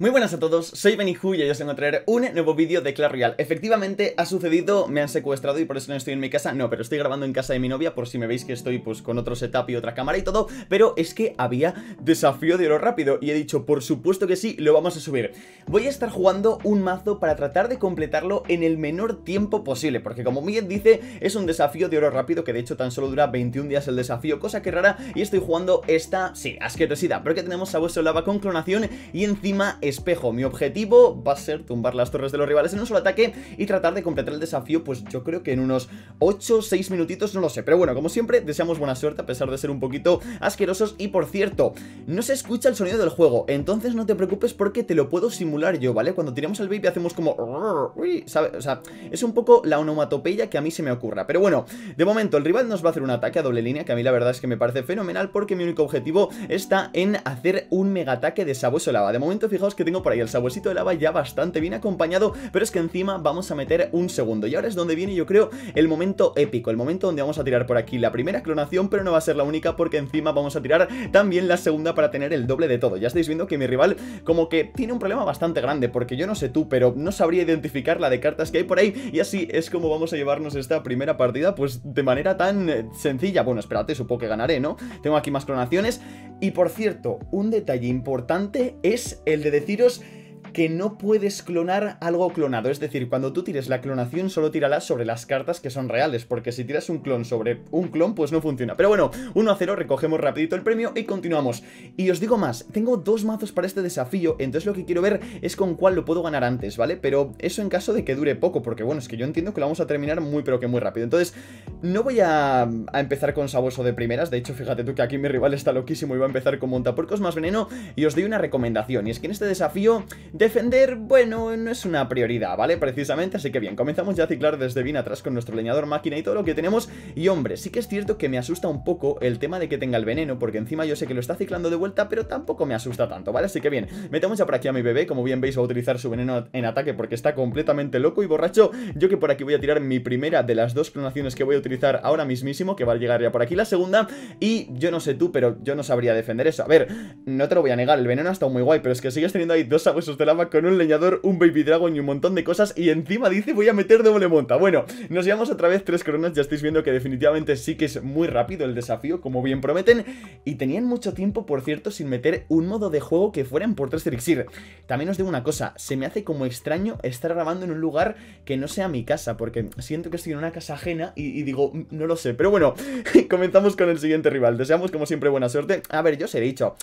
Muy buenas a todos, soy Benihu y hoy os vengo a traer un nuevo vídeo de Clash Royale. Efectivamente, ha sucedido, me han secuestrado y por eso no estoy en mi casa. No, pero estoy grabando en casa de mi novia por si me veis que estoy pues con otro setup y otra cámara y todo. Pero es que había desafío de oro rápido y he dicho, por supuesto que sí, lo vamos a subir. Voy a estar jugando un mazo para tratar de completarlo en el menor tiempo posible. Porque como bien dice, es un desafío de oro rápido que de hecho tan solo dura 21 días el desafío, cosa que rara. Y estoy jugando esta, sí, asquerosidad, pero que tenemos a vuestro lava con clonación y encima espejo. Mi objetivo va a ser tumbar las torres de los rivales en un solo ataque y tratar de completar el desafío, pues yo creo que en unos 8 o 6 minutitos, no lo sé. Pero bueno, como siempre, deseamos buena suerte a pesar de ser un poquito asquerosos. Y por cierto, no se escucha el sonido del juego, entonces no te preocupes porque te lo puedo simular yo, ¿vale? Cuando tiramos el baby hacemos como... O sea, es un poco la onomatopeya que a mí se me ocurra. Pero bueno, de momento el rival nos va a hacer un ataque a doble línea, que a mí la verdad es que me parece fenomenal porque mi único objetivo está en hacer un mega ataque de sabueso lava. De momento, fijaos que tengo por ahí el sabuesito de lava ya bastante bien acompañado, pero es que encima vamos a meter un segundo. Y ahora es donde viene, yo creo, el momento épico, el momento donde vamos a tirar por aquí la primera clonación, pero no va a ser la única porque encima vamos a tirar también la segunda para tener el doble de todo. Ya estáis viendo que mi rival como que tiene un problema bastante grande, porque yo no sé tú, pero no sabría identificar la de cartas que hay por ahí, y así es como vamos a llevarnos esta primera partida, pues de manera tan eh, sencilla. Bueno, espérate, supongo que ganaré, ¿no? Tengo aquí más clonaciones, y por cierto, un detalle importante es el de deciros que no puedes clonar algo clonado. Es decir, cuando tú tires la clonación, solo tírala sobre las cartas que son reales, porque si tiras un clon sobre un clon, pues no funciona. Pero bueno, 1 a 0, recogemos rapidito el premio y continuamos. Y os digo más, tengo dos mazos para este desafío, entonces lo que quiero ver es con cuál lo puedo ganar antes, ¿vale? Pero eso en caso de que dure poco, porque bueno, es que yo entiendo que lo vamos a terminar muy pero que muy rápido. Entonces, no voy a, empezar con saboso de primeras, de hecho, fíjate tú que aquí mi rival está loquísimo y va a empezar con montapuercos más veneno, y os doy una recomendación, y es que en este desafío, defender, bueno, no es una prioridad, ¿vale? Precisamente, así que bien, comenzamos ya a ciclar desde bien atrás con nuestro leñador máquina y todo lo que tenemos, y hombre, sí que es cierto que me asusta un poco el tema de que tenga el veneno, porque encima yo sé que lo está ciclando de vuelta, pero tampoco me asusta tanto, ¿vale? Así que bien, metemos ya por aquí a mi bebé, como bien veis va a utilizar su veneno en ataque porque está completamente loco y borracho, yo que por aquí voy a tirar mi primera de las dos clonaciones que voy a utilizar ahora mismísimo, que va a llegar ya por aquí la segunda. Y yo no sé tú, pero yo no sabría defender eso. A ver, no te lo voy a negar, el veneno ha estado muy guay, pero es que sigues teniendo ahí dos abusos de lava con un leñador, un baby dragon y un montón de cosas. Y encima dice voy a meter doble monta. Bueno, nos llevamos otra vez tres coronas, ya estáis viendo que definitivamente sí que es muy rápido el desafío, como bien prometen. Y tenían mucho tiempo, por cierto, sin meter un modo de juego que fuera en por tres elixir. También os digo una cosa, se me hace como extraño estar grabando en un lugar que no sea mi casa, porque siento que estoy en una casa ajena y digo, Mm, no lo sé. Pero bueno, comenzamos con el siguiente rival. Deseamos como siempre buena suerte. A ver, yo os he dicho,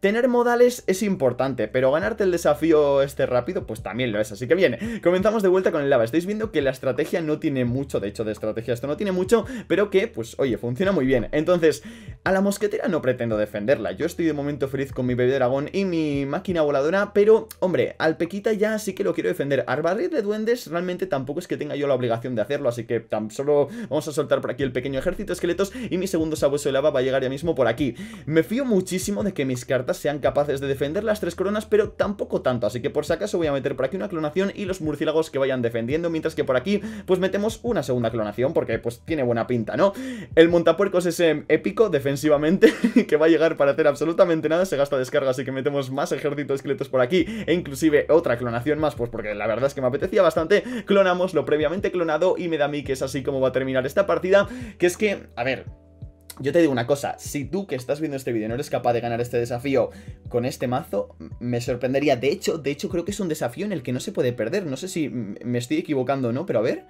tener modales es importante, pero ganarte el desafío este rápido, pues también lo es. Así que bien, comenzamos de vuelta con el lava. Estáis viendo que la estrategia no tiene mucho, de hecho de estrategia esto no tiene mucho, pero que, pues oye, funciona muy bien. Entonces, a la mosquetera no pretendo defenderla. Yo estoy de momento feliz con mi bebé dragón y mi máquina voladora, pero, hombre, al Pequita ya sí que lo quiero defender. Al barril de duendes realmente tampoco es que tenga yo la obligación de hacerlo, así que tan solo vamos a soltar por aquí el pequeño ejército de esqueletos y mi segundo sabueso de lava va a llegar ya mismo por aquí. Me fío muchísimo de que mis cartas sean capaces de defender las tres coronas, pero tampoco tanto, así que por si acaso voy a meter por aquí una clonación y los murciélagos que vayan defendiendo, mientras que por aquí pues metemos una segunda clonación porque pues tiene buena pinta, ¿no? El montapuercos es ese em, épico defensivamente que va a llegar para hacer absolutamente nada, se gasta descarga, así que metemos más ejército de esqueletos por aquí e inclusive otra clonación más, pues porque la verdad es que me apetecía bastante, clonamos lo previamente clonado y me da a mí que es así como va a terminar esta partida que es que, a ver, yo te digo una cosa, si tú que estás viendo este vídeo no eres capaz de ganar este desafío con este mazo, me sorprendería. De hecho, de hecho creo que es un desafío en el que no se puede perder. No sé si me estoy equivocando o no, pero a ver.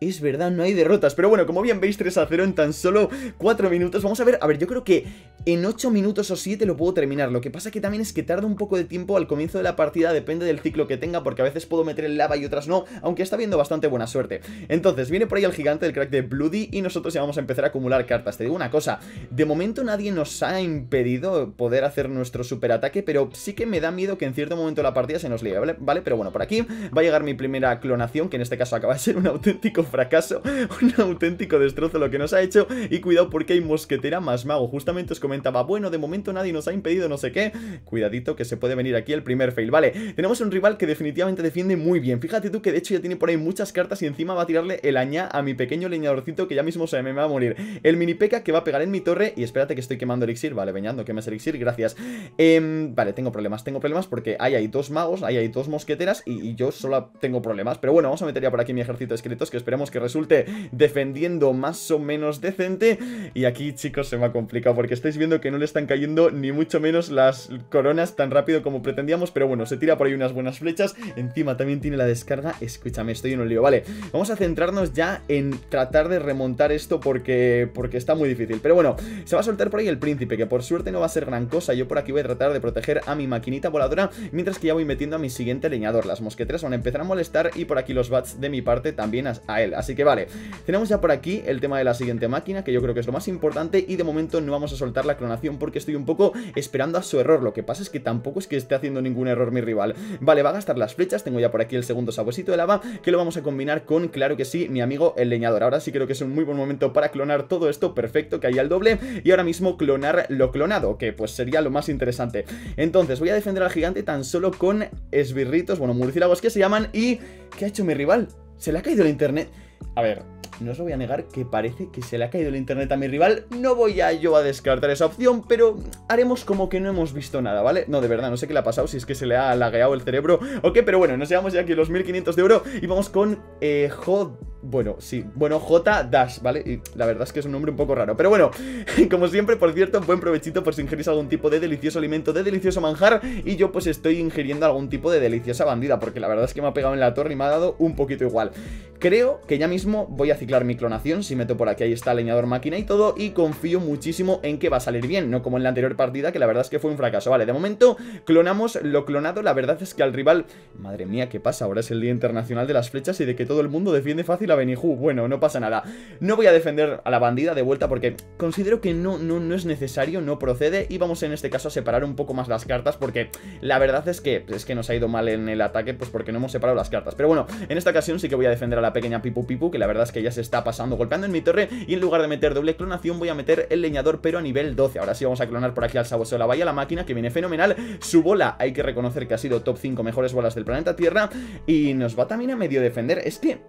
Es verdad, no hay derrotas. Pero bueno, como bien veis, 3 a 0 en tan solo 4 minutos. Vamos a ver, a ver, yo creo que en 8 minutos o 7 lo puedo terminar. Lo que pasa que también es que tarda un poco de tiempo al comienzo de la partida, depende del ciclo que tenga, porque a veces puedo meter el lava y otras no, aunque está viendo bastante buena suerte. Entonces, viene por ahí el gigante del crack de Bloody y nosotros ya vamos a empezar a acumular cartas. Te digo una cosa, de momento nadie nos ha impedido poder hacer nuestro superataque, pero sí que me da miedo que en cierto momento la partida se nos líe, ¿vale? ¿vale? Pero bueno, por aquí va a llegar mi primera clonación, que en este caso acaba de ser un auténtico fracaso, un auténtico destrozo lo que nos ha hecho y cuidado porque hay mosquetera más mago, justamente os comentaba, bueno, de momento nadie nos ha impedido no sé qué, cuidadito que se puede venir aquí el primer fail, vale, tenemos un rival que definitivamente defiende muy bien, fíjate tú que de hecho ya tiene por ahí muchas cartas y encima va a tirarle el añá a mi pequeño leñadorcito que ya mismo se me va a morir, el mini peca que va a pegar en mi torre y espérate que estoy quemando elixir, vale, veñando, quemas elixir, gracias, em, vale, tengo problemas, tengo problemas porque ahí hay dos magos, ahí hay dos mosqueteras y, yo solo tengo problemas, pero bueno, vamos a meter ya por aquí mi ejército de esqueletos que esperemos que resulte defendiendo más o menos decente. Y aquí, chicos, se me ha complicado porque estáis viendo que no le están cayendo ni mucho menos las coronas tan rápido como pretendíamos. Pero bueno, se tira por ahí unas buenas flechas. Encima también tiene la descarga. Escúchame, estoy en un lío. Vale, vamos a centrarnos ya en tratar de remontar esto porque, porque está muy difícil. Pero bueno, se va a soltar por ahí el príncipe, que por suerte no va a ser gran cosa. Yo por aquí voy a tratar de proteger a mi maquinita voladora, mientras que ya voy metiendo a mi siguiente leñador. Las mosqueteras van a empezar a molestar y por aquí los bats de mi parte también a, él. Así que vale, tenemos ya por aquí el tema de la siguiente máquina, que yo creo que es lo más importante. Y de momento no vamos a soltar la clonación porque estoy un poco esperando a su error. Lo que pasa es que tampoco es que esté haciendo ningún error mi rival. Vale, va a gastar las flechas. Tengo ya por aquí el segundo sabuesito de lava, que lo vamos a combinar con, claro que sí, mi amigo el leñador. Ahora sí creo que es un muy buen momento para clonar todo esto. Perfecto, que haya el doble. Y ahora mismo clonar lo clonado, que pues sería lo más interesante. Entonces, voy a defender al gigante tan solo con esbirritos, bueno, murciélagos que se llaman. ¿Y qué ha hecho mi rival? se le ha caído el internet. A ver, no os lo voy a negar que parece que se le ha caído el internet a mi rival. No voy a yo a descartar esa opción, pero haremos como que no hemos visto nada, ¿vale? No, de verdad, no sé qué le ha pasado, si es que se le ha lagueado el cerebro o qué, pero bueno, nos llevamos ya aquí los 1500 de oro y vamos con... Eh, joder bueno, sí, bueno, J Dash, ¿vale? Y la verdad es que es un nombre un poco raro Pero bueno, como siempre, por cierto, buen provechito por si ingerís algún tipo de delicioso alimento, de delicioso manjar Y yo pues estoy ingiriendo algún tipo de deliciosa bandida Porque la verdad es que me ha pegado en la torre y me ha dado un poquito igual Creo que ya mismo voy a ciclar mi clonación Si meto por aquí, ahí está, leñador, máquina y todo Y confío muchísimo en que va a salir bien No como en la anterior partida, que la verdad es que fue un fracaso Vale, de momento clonamos lo clonado La verdad es que al rival... Madre mía, ¿qué pasa? Ahora es el Día Internacional de las Flechas Y de que todo el mundo defiende fácil la Bueno, no pasa nada. No voy a defender a la bandida de vuelta porque considero que no, no, no es necesario, no procede. Y vamos en este caso a separar un poco más las cartas porque la verdad es que, es que nos ha ido mal en el ataque pues porque no hemos separado las cartas. Pero bueno, en esta ocasión sí que voy a defender a la pequeña Pipu Pipu que la verdad es que ya se está pasando golpeando en mi torre. Y en lugar de meter doble clonación voy a meter el leñador pero a nivel 12. Ahora sí vamos a clonar por aquí al Sabueso de la valla, la máquina que viene fenomenal. Su bola, hay que reconocer que ha sido top 5 mejores bolas del planeta Tierra. Y nos va también a medio defender. Es que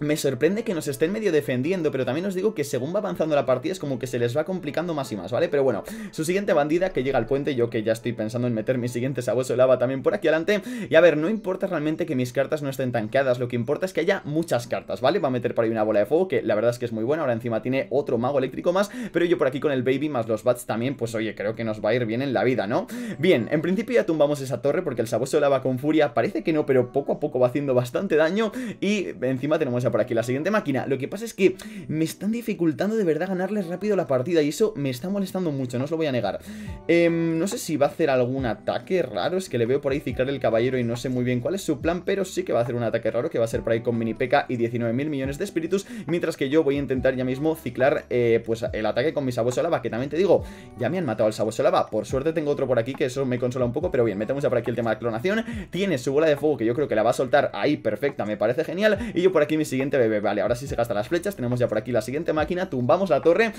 me sorprende que nos estén medio defendiendo, pero también os digo que según va avanzando la partida es como que se les va complicando más y más, ¿vale? Pero bueno, su siguiente bandida que llega al puente, yo que ya estoy pensando en meter mi siguiente sabueso de lava también por aquí adelante. Y a ver, no importa realmente que mis cartas no estén tanqueadas, lo que importa es que haya muchas cartas, ¿vale? Va a meter por ahí una bola de fuego, que la verdad es que es muy buena, ahora encima tiene otro mago eléctrico más, pero yo por aquí con el baby más los bats también, pues oye, creo que nos va a ir bien en la vida, ¿no? Bien, en principio ya tumbamos esa torre porque el sabueso de lava con furia parece que no, pero poco a poco va haciendo bastante daño y encima tenemos por aquí la siguiente máquina. Lo que pasa es que me están dificultando de verdad ganarles rápido la partida y eso me está molestando mucho, no os lo voy a negar. Em, no sé si va a hacer algún ataque raro, es que le veo por ahí ciclar el caballero y no sé muy bien cuál es su plan, pero sí que va a hacer un ataque raro que va a ser por ahí con mini peca y 19.000 millones de espíritus, mientras que yo voy a intentar ya mismo ciclar eh, pues el ataque con mi sabueso lava, que también te digo, ya me han matado al sabueso lava, por suerte tengo otro por aquí que eso me consola un poco, pero bien, metemos ya por aquí el tema de clonación, tiene su bola de fuego que yo creo que la va a soltar ahí perfecta, me parece genial, y yo por aquí me sigue bebé. Vale, ahora sí se gastan las flechas, tenemos ya por aquí la siguiente máquina, tumbamos la torre.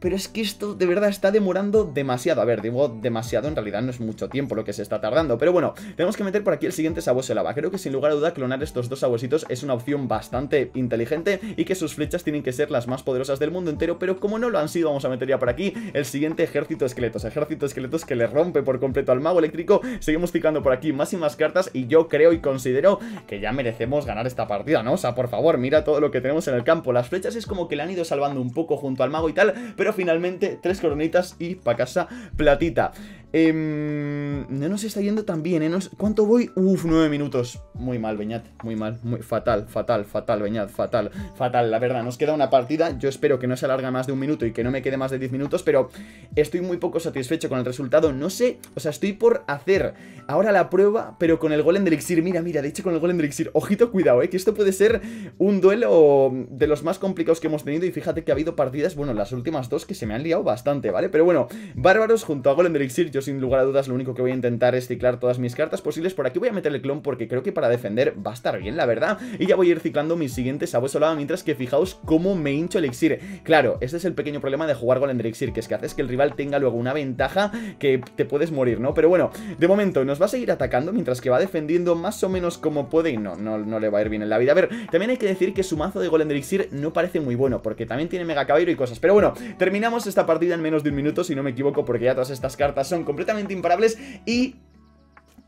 Pero es que esto de verdad está demorando demasiado. A ver, digo demasiado, en realidad no es mucho tiempo lo que se está tardando. Pero bueno, tenemos que meter por aquí el siguiente sabueso lava. Creo que sin lugar a duda clonar estos dos sabuesitos es una opción bastante inteligente y que sus flechas tienen que ser las más poderosas del mundo entero. Pero como no lo han sido, vamos a meter ya por aquí el siguiente ejército de esqueletos. Ejército de esqueletos que le rompe por completo al mago eléctrico. Seguimos picando por aquí más y más cartas y yo creo y considero que ya merecemos ganar esta partida, ¿no? O sea, por favor, mira todo lo que tenemos en el campo. Las flechas es como que le han ido salvando un poco junto al mago y tal, pero finalmente tres coronitas y pa' casa platita. Em, no nos está yendo tan bien, ¿eh? ¿Cuánto voy? Uf, nueve minutos. Muy mal, Beñat. Muy mal. Muy fatal, fatal, fatal, Beñat. Fatal, fatal. La verdad, nos queda una partida. Yo espero que no se alargue más de un minuto y que no me quede más de diez minutos, pero estoy muy poco satisfecho con el resultado. No sé, o sea, estoy por hacer ahora la prueba, pero con el golem del Mira, mira, de hecho con el golem del Ojito, cuidado, ¿eh? Que esto puede ser un duelo de los más complicados que hemos tenido y fíjate que ha habido partidas, bueno, las últimas dos que se me han liado bastante, ¿vale? Pero bueno, bárbaros junto a golem del yo sin lugar a dudas lo único que voy a intentar es ciclar todas mis cartas posibles. Por aquí voy a meter el clon porque creo que para defender va a estar bien, la verdad. Y ya voy a ir ciclando mis siguientes abuesos mientras que fijaos cómo me hincho el elixir. Claro, este es el pequeño problema de jugar con que es que haces que el rival tenga luego una ventaja que te puedes morir, ¿no? Pero bueno, de momento nos va a seguir atacando mientras que va defendiendo más o menos como puede y no, no, le va a ir bien en la vida. A ver, también hay que decir que su mazo de Golem no parece muy bueno, porque también tiene Mega Caballero y cosas. Pero bueno, terminamos esta partida en menos de un minuto, si no me equivoco, porque ya todas estas cartas son como completamente imparables y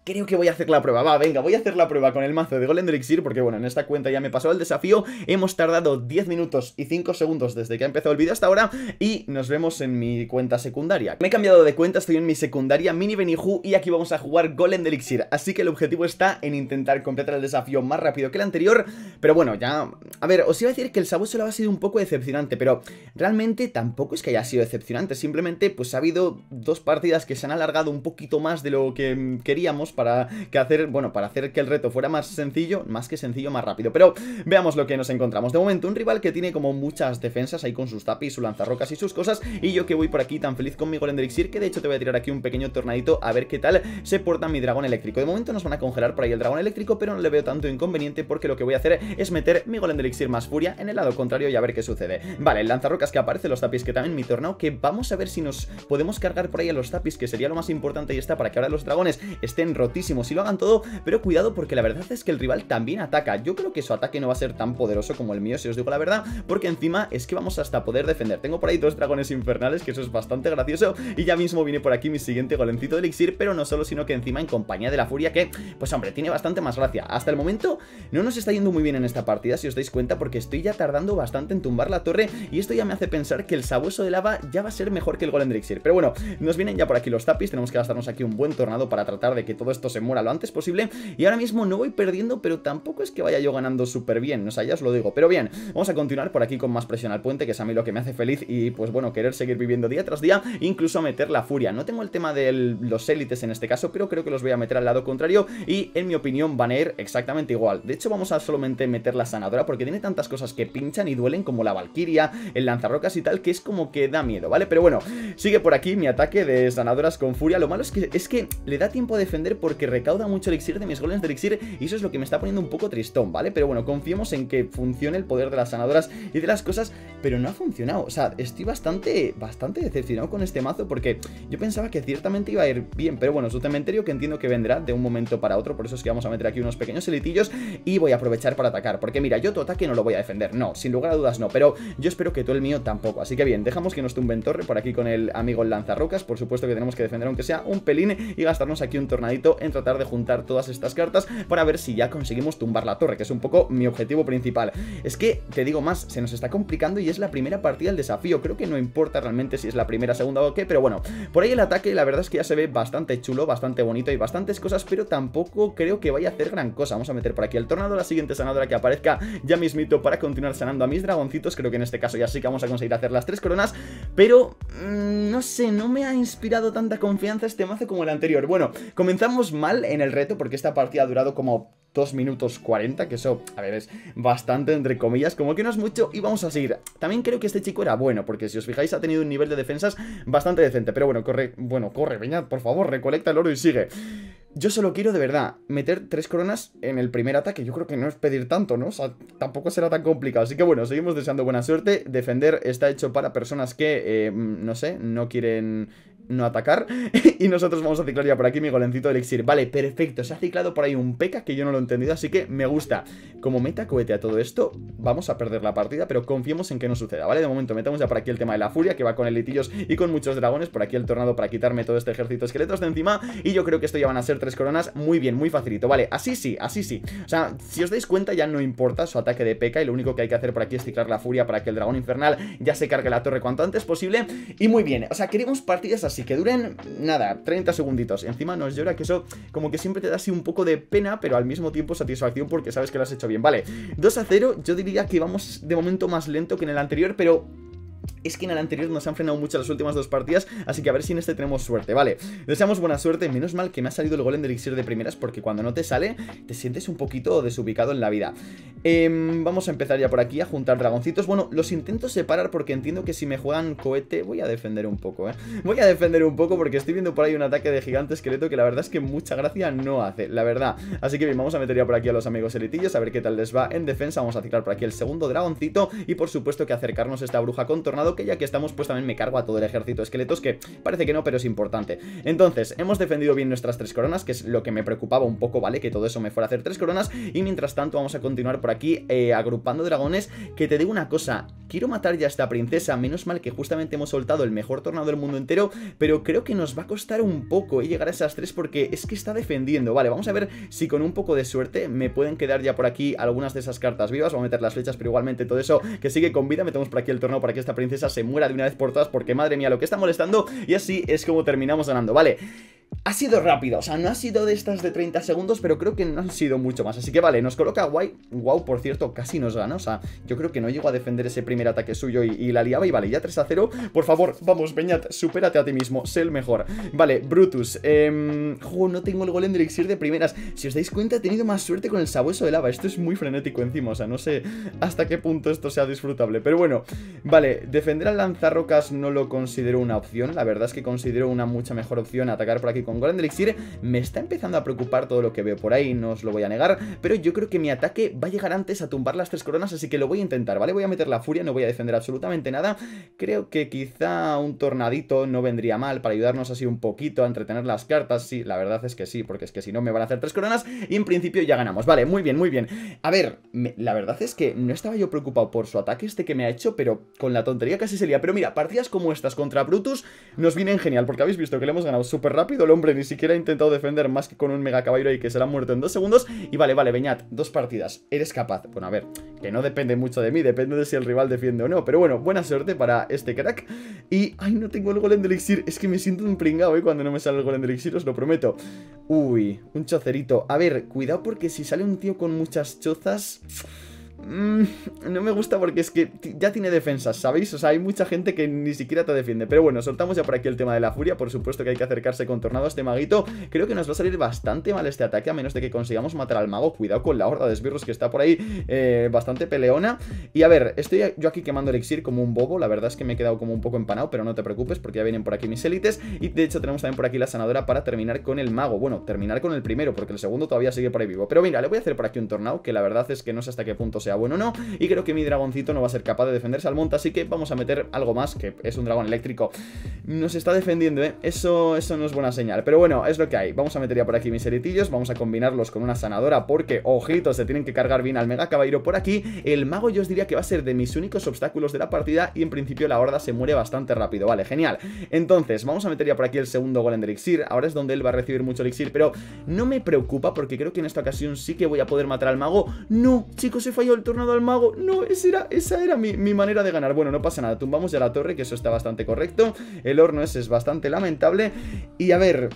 Creo que voy a hacer la prueba, va, venga, voy a hacer la prueba con el mazo de Golem Elixir porque bueno, en esta cuenta ya me pasó el desafío, hemos tardado 10 minutos y 5 segundos desde que ha empezado el vídeo hasta ahora y nos vemos en mi cuenta secundaria. Me he cambiado de cuenta, estoy en mi secundaria Mini Benihu y aquí vamos a jugar Golem Elixir, así que el objetivo está en intentar completar el desafío más rápido que el anterior, pero bueno, ya... A ver, os iba a decir que el sabor solo ha sido un poco decepcionante, pero realmente tampoco es que haya sido decepcionante, simplemente pues ha habido dos partidas que se han alargado un poquito más de lo que mm, queríamos, para que hacer, bueno, para hacer que el reto fuera más sencillo, más que sencillo, más rápido. Pero veamos lo que nos encontramos. De momento, un rival que tiene como muchas defensas ahí con sus tapis, su lanzarrocas y sus cosas, y yo que voy por aquí tan feliz con mi Golem de Elixir, que de hecho te voy a tirar aquí un pequeño tornadito a ver qué tal se porta mi dragón eléctrico. De momento nos van a congelar por ahí el dragón eléctrico, pero no le veo tanto inconveniente porque lo que voy a hacer es meter mi Golem de Elixir más furia en el lado contrario y a ver qué sucede. Vale, el lanzarrocas que aparece, los tapis que también mi tornado, que vamos a ver si nos podemos cargar por ahí a los tapis, que sería lo más importante y está para que ahora los dragones estén rotos rotísimo Si lo hagan todo, pero cuidado porque la verdad es que el rival también ataca Yo creo que su ataque no va a ser tan poderoso como el mío, si os digo la verdad Porque encima es que vamos hasta poder defender Tengo por ahí dos dragones infernales, que eso es bastante gracioso Y ya mismo viene por aquí mi siguiente golencito de elixir Pero no solo, sino que encima en compañía de la furia Que, pues hombre, tiene bastante más gracia Hasta el momento no nos está yendo muy bien en esta partida, si os dais cuenta Porque estoy ya tardando bastante en tumbar la torre Y esto ya me hace pensar que el sabueso de lava ya va a ser mejor que el golem de elixir Pero bueno, nos vienen ya por aquí los tapis Tenemos que gastarnos aquí un buen tornado para tratar de que todo esto se muera lo antes posible. Y ahora mismo no voy perdiendo, pero tampoco es que vaya yo ganando súper bien. O sea, ya os lo digo. Pero bien, vamos a continuar por aquí con más presión al puente, que es a mí lo que me hace feliz. Y pues bueno, querer seguir viviendo día tras día, incluso meter la furia. No tengo el tema de los élites en este caso, pero creo que los voy a meter al lado contrario. Y en mi opinión van a ir exactamente igual. De hecho, vamos a solamente meter la sanadora, porque tiene tantas cosas que pinchan y duelen, como la valquiria, el lanzarrocas y tal, que es como que da miedo, ¿vale? Pero bueno, sigue por aquí mi ataque de sanadoras con furia. Lo malo es que, es que le da tiempo a defender porque recauda mucho elixir de mis golems de elixir y eso es lo que me está poniendo un poco tristón, ¿vale? Pero bueno, confiemos en que funcione el poder de las sanadoras y de las cosas, pero no ha funcionado. O sea, estoy bastante, bastante decepcionado con este mazo porque yo pensaba que ciertamente iba a ir bien, pero bueno, su cementerio que entiendo que vendrá de un momento para otro, por eso es que vamos a meter aquí unos pequeños elitillos y voy a aprovechar para atacar, porque mira, yo tu ataque no lo voy a defender, no, sin lugar a dudas no, pero yo espero que todo el mío tampoco, así que bien, dejamos que nos tumben torre por aquí con el amigo lanzarrocas, por supuesto que tenemos que defender aunque sea un pelín y gastarnos aquí un tornadito en tratar de juntar todas estas cartas para ver si ya conseguimos tumbar la torre, que es un poco mi objetivo principal. Es que, te digo más, se nos está complicando y es la primera partida del desafío, creo que no importa realmente si es la primera, segunda o qué, pero bueno, por ahí el ataque la verdad es que ya se ve bastante chulo, bastante bonito y bastantes cosas, pero tampoco creo que vaya a hacer gran cosa. Vamos a meter por aquí el tornado, la siguiente sanadora que aparezca ya mismito para continuar sanando a mis dragoncitos, creo que en este caso ya sí que vamos a conseguir hacer las tres coronas, pero mm, no sé, no me ha inspirado tanta confianza este mazo como el anterior. Bueno, comenzamos mal en el reto porque esta partida ha durado como 2 minutos 40, que eso, a ver, es bastante entre comillas, como que no es mucho y vamos a seguir. También creo que este chico era bueno, porque si os fijáis ha tenido un nivel de defensas bastante decente, pero bueno, corre, bueno, corre, veñad, por favor, recolecta el oro y sigue. Yo solo quiero, de verdad, meter tres coronas en el primer ataque. Yo creo que no es pedir tanto, ¿no? O sea, tampoco será tan complicado. Así que bueno, seguimos deseando buena suerte. Defender está hecho para personas que, eh, no sé, no quieren no atacar. y nosotros vamos a ciclar ya por aquí mi golencito de elixir. Vale, perfecto. Se ha ciclado por ahí un peca que yo no lo he entendido, así que me gusta. Como meta cohete a todo esto, vamos a perder la partida, pero confiemos en que no suceda, ¿vale? De momento metemos ya por aquí el tema de la furia, que va con el elitillos y con muchos dragones. Por aquí el tornado para quitarme todo este ejército de esqueletos de encima. Y yo creo que esto ya van a ser tres coronas. Muy bien, muy facilito, ¿vale? Así sí, así sí. O sea, si os dais cuenta ya no importa su ataque de peca y lo único que hay que hacer por aquí es ciclar la furia para que el dragón infernal ya se cargue la torre cuanto antes posible. Y muy bien, o sea, queremos partidas así así, que duren, nada, 30 segunditos. Encima nos llora que eso como que siempre te da así un poco de pena, pero al mismo tiempo satisfacción porque sabes que lo has hecho bien. Vale, 2 a 0, yo diría que vamos de momento más lento que en el anterior, pero es que en el anterior nos han frenado mucho las últimas dos partidas, así que a ver si en este tenemos suerte, vale. Deseamos buena suerte, menos mal que me ha salido el golem de elixir de primeras, porque cuando no te sale, te sientes un poquito desubicado en la vida. Em, vamos a empezar ya por aquí a juntar dragoncitos. Bueno, los intento separar porque entiendo que si me juegan cohete, voy a defender un poco, eh. Voy a defender un poco porque estoy viendo por ahí un ataque de gigante esqueleto que la verdad es que mucha gracia no hace, la verdad. Así que bien, vamos a meter ya por aquí a los amigos elitillos, a ver qué tal les va en defensa. Vamos a tirar por aquí el segundo dragoncito y por supuesto que acercarnos a esta bruja contornado que ya que estamos, pues también me cargo a todo el ejército de esqueletos, que parece que no, pero es importante. Entonces, hemos defendido bien nuestras tres coronas, que es lo que me preocupaba un poco, ¿vale? Que todo eso me fuera a hacer tres coronas. Y mientras tanto, vamos a continuar por aquí eh, agrupando dragones. Que te digo una cosa, quiero matar ya a esta princesa. Menos mal que justamente hemos soltado el mejor tornado del mundo entero, pero creo que nos va a costar un poco eh, llegar a esas tres porque es que está defendiendo. Vale, vamos a ver si con un poco de suerte me pueden quedar ya por aquí algunas de esas cartas vivas. Voy a meter las flechas, pero igualmente todo eso que sigue con vida. Metemos por aquí el tornado para que esta princesa se muera de una vez por todas porque madre mía lo que está molestando y así es como terminamos ganando, vale ha sido rápido, o sea, no ha sido de estas de 30 segundos, pero creo que no han sido mucho más. Así que vale, nos coloca guay. Wow, por cierto, casi nos gana, o sea, yo creo que no llegó a defender ese primer ataque suyo y, la liaba. Y vale, ya 3 a 0. Por favor, vamos, Peñat, supérate a ti mismo, sé el mejor. Vale, Brutus, eh, no tengo el golem de elixir de primeras. Si os dais cuenta, he tenido más suerte con el sabueso de lava. Esto es muy frenético encima, o sea, no sé hasta qué punto esto sea disfrutable. Pero bueno, vale, defender al lanzarrocas no lo considero una opción. La verdad es que considero una mucha mejor opción atacar por aquí que con Gran Elixir me está empezando a preocupar todo lo que veo por ahí, no os lo voy a negar, pero yo creo que mi ataque va a llegar antes a tumbar las tres coronas, así que lo voy a intentar, ¿vale? Voy a meter la furia, no voy a defender absolutamente nada, creo que quizá un tornadito no vendría mal para ayudarnos así un poquito a entretener las cartas, sí, la verdad es que sí, porque es que si no me van a hacer tres coronas y en principio ya ganamos, vale, muy bien, muy bien. A ver, la verdad es que no estaba yo preocupado por su ataque este que me ha hecho, pero con la tontería casi se sería, pero mira, partidas como estas contra Brutus nos vienen genial, porque habéis visto que le hemos ganado súper rápido, el hombre ni siquiera ha intentado defender más que con un mega caballo y que será muerto en dos segundos. Y vale, vale, Beñat, dos partidas, eres capaz. Bueno, a ver, que no depende mucho de mí, depende de si el rival defiende o no. Pero bueno, buena suerte para este crack. Y, ay, no tengo el golem del elixir, es que me siento un pringao, y ¿eh? Cuando no me sale el golem del elixir, os lo prometo. Uy, un chocerito. A ver, cuidado porque si sale un tío con muchas chozas... Mm, no me gusta porque es que ya tiene defensas, ¿sabéis? O sea, hay mucha gente que ni siquiera te defiende. Pero bueno, soltamos ya por aquí el tema de la furia. Por supuesto que hay que acercarse con tornado a este maguito. Creo que nos va a salir bastante mal este ataque, a menos de que consigamos matar al mago. Cuidado con la horda de esbirros que está por ahí eh, bastante peleona. Y a ver, estoy yo aquí quemando elixir como un bobo. La verdad es que me he quedado como un poco empanado, pero no te preocupes porque ya vienen por aquí mis élites. Y de hecho tenemos también por aquí la sanadora para terminar con el mago. Bueno, terminar con el primero, porque el segundo todavía sigue por ahí vivo. Pero mira, le voy a hacer por aquí un tornado, que la verdad es que no sé hasta qué punto sea bueno no. Y creo que mi dragoncito no va a ser capaz de defenderse al monte, así que vamos a meter algo más, que es un dragón eléctrico. Nos está defendiendo, ¿eh? Eso, eso no es buena señal. Pero bueno, es lo que hay. Vamos a meter ya por aquí mis eritillos, vamos a combinarlos con una sanadora, porque, ojito, se tienen que cargar bien al mega caballero por aquí. El mago yo os diría que va a ser de mis únicos obstáculos de la partida y en principio la horda se muere bastante rápido. Vale, genial. Entonces, vamos a meter ya por aquí el segundo golem de elixir. Ahora es donde él va a recibir mucho elixir, pero no me preocupa porque creo que en esta ocasión sí que voy a poder matar al mago. ¡No! Chicos, he fallado el tornado del mago. No, esa era, esa era mi, mi, manera de ganar. Bueno, no pasa nada. Tumbamos ya la torre, que eso está bastante correcto. El horno ese es bastante lamentable. Y a ver...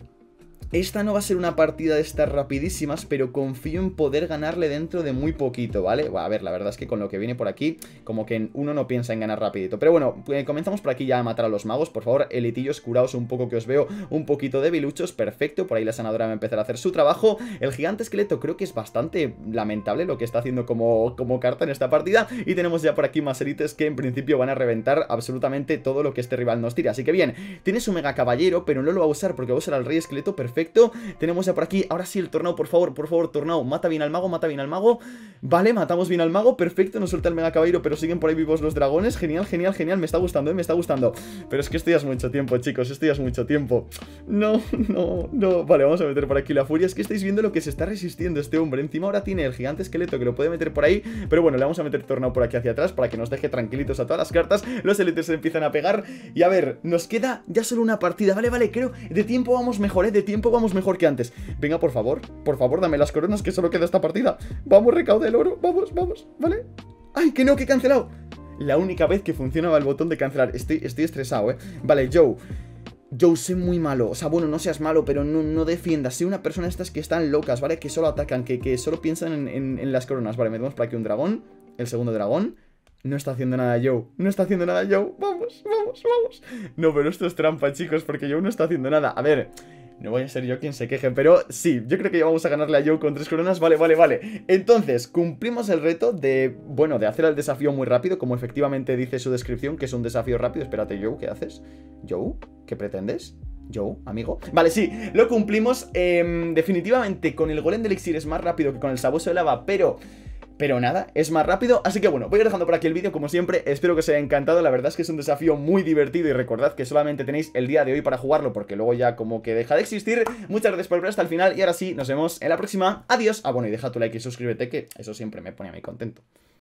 Esta no va a ser una partida de estas rapidísimas, pero confío en poder ganarle dentro de muy poquito, ¿vale? a ver, la verdad es que con lo que viene por aquí, como que uno no piensa en ganar rapidito. Pero bueno, eh, comenzamos por aquí ya a matar a los magos. Por favor, elitillos, curaos un poco que os veo un poquito debiluchos. Perfecto, por ahí la sanadora va a empezar a hacer su trabajo. El gigante esqueleto creo que es bastante lamentable lo que está haciendo como, como carta en esta partida. Y tenemos ya por aquí más élites que en principio van a reventar absolutamente todo lo que este rival nos tira Así que bien, tiene su mega caballero, pero no lo va a usar porque va a usar al rey esqueleto perfecto perfecto Tenemos ya por aquí, ahora sí el tornado, por favor, por favor, tornado Mata bien al mago, mata bien al mago Vale, matamos bien al mago, perfecto, nos suelta el mega caballero Pero siguen por ahí vivos los dragones, genial, genial, genial Me está gustando, eh, me está gustando Pero es que esto ya es mucho tiempo, chicos, esto ya es mucho tiempo No, no, no Vale, vamos a meter por aquí la furia, es que estáis viendo lo que se está resistiendo este hombre Encima ahora tiene el gigante esqueleto que lo puede meter por ahí Pero bueno, le vamos a meter tornado por aquí hacia atrás Para que nos deje tranquilitos a todas las cartas Los elites se empiezan a pegar Y a ver, nos queda ya solo una partida Vale, vale, creo, de tiempo vamos mejor, eh, de tiempo vamos mejor que antes. Venga, por favor, por favor, dame las coronas que solo queda esta partida. Vamos, recauda el oro, vamos, vamos, ¿vale? ¡Ay, que no, que he cancelado! La única vez que funcionaba el botón de cancelar. Estoy, estoy estresado, ¿eh? Vale, Joe. Joe, sé muy malo. O sea, bueno, no seas malo, pero no, defiendas. Sé una persona de estas que están locas, ¿vale? Que solo atacan, que, solo piensan en, en las coronas. Vale, metemos por aquí un dragón. El segundo dragón. No está haciendo nada Joe, no está haciendo nada Joe, vamos, vamos, vamos. No, pero esto es trampa, chicos, porque Joe no está haciendo nada. A ver, no voy a ser yo quien se queje, pero sí, yo creo que ya vamos a ganarle a Joe con tres coronas, vale, vale, vale. Entonces, cumplimos el reto de, bueno, de hacer el desafío muy rápido, como efectivamente dice su descripción, que es un desafío rápido. Espérate, Joe, ¿qué haces? Joe, ¿qué pretendes? Joe, amigo. Vale, sí, lo cumplimos em, definitivamente con el golem de elixir es más rápido que con el sabueso de lava, pero... Pero nada, es más rápido, así que bueno, voy a ir dejando por aquí el vídeo como siempre, espero que os haya encantado, la verdad es que es un desafío muy divertido y recordad que solamente tenéis el día de hoy para jugarlo porque luego ya como que deja de existir. Muchas gracias por ver hasta el final y ahora sí, nos vemos en la próxima, adiós. Ah bueno, y deja tu like y suscríbete que eso siempre me pone a mí contento.